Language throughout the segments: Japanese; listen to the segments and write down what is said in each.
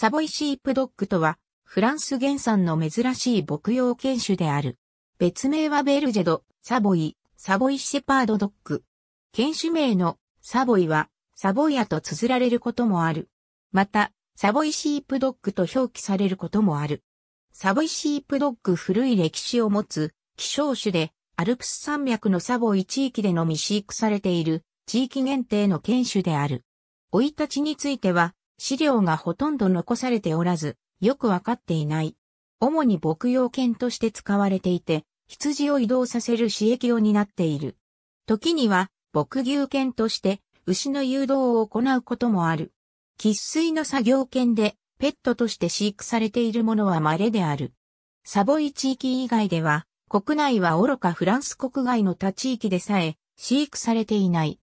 サボイシープドッグとは、フランス原産の珍しい牧羊犬種である。別名はベルジェド、サボイ、サボイシェパードドッグ。犬種名のサボイは、サボイアと綴られることもある。また、サボイシープドッグと表記されることもある。サボイシープドッグ古い歴史を持つ希少種で、アルプス山脈のサボイ地域でのみ飼育されている地域限定の犬種である。生い立ちについては、資料がほとんど残されておらず、よくわかっていない。主に牧羊犬として使われていて、羊を移動させる刺激を担っている。時には、牧牛犬として、牛の誘導を行うこともある。喫水の作業犬で、ペットとして飼育されているものは稀である。サボイ地域以外では、国内は愚かフランス国外の他地域でさえ、飼育されていない。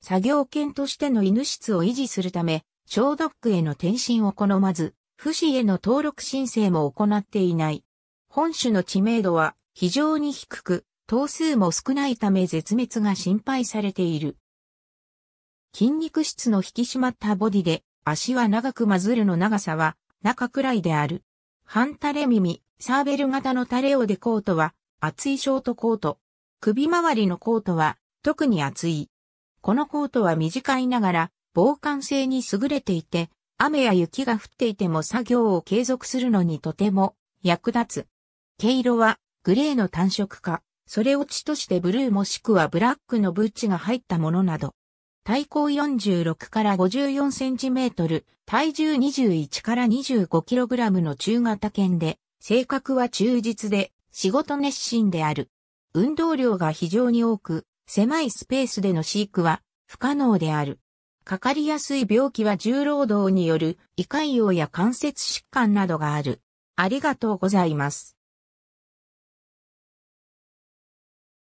作業犬としての犬質を維持するため、小毒への転身を好まず、不死への登録申請も行っていない。本種の知名度は非常に低く、頭数も少ないため絶滅が心配されている。筋肉質の引き締まったボディで、足は長くマズルの長さは中くらいである。半垂れ耳、サーベル型の垂れオでコートは厚いショートコート。首周りのコートは特に厚い。このコートは短いながら防寒性に優れていて、雨や雪が降っていても作業を継続するのにとても役立つ。毛色はグレーの単色化、それを地としてブルーもしくはブラックのブーチが入ったものなど。体高46から54センチメートル、体重21から25キログラムの中型犬で、性格は忠実で、仕事熱心である。運動量が非常に多く、狭いスペースでの飼育は不可能である。かかりやすい病気は重労働による胃潰瘍や関節疾患などがある。ありがとうございます。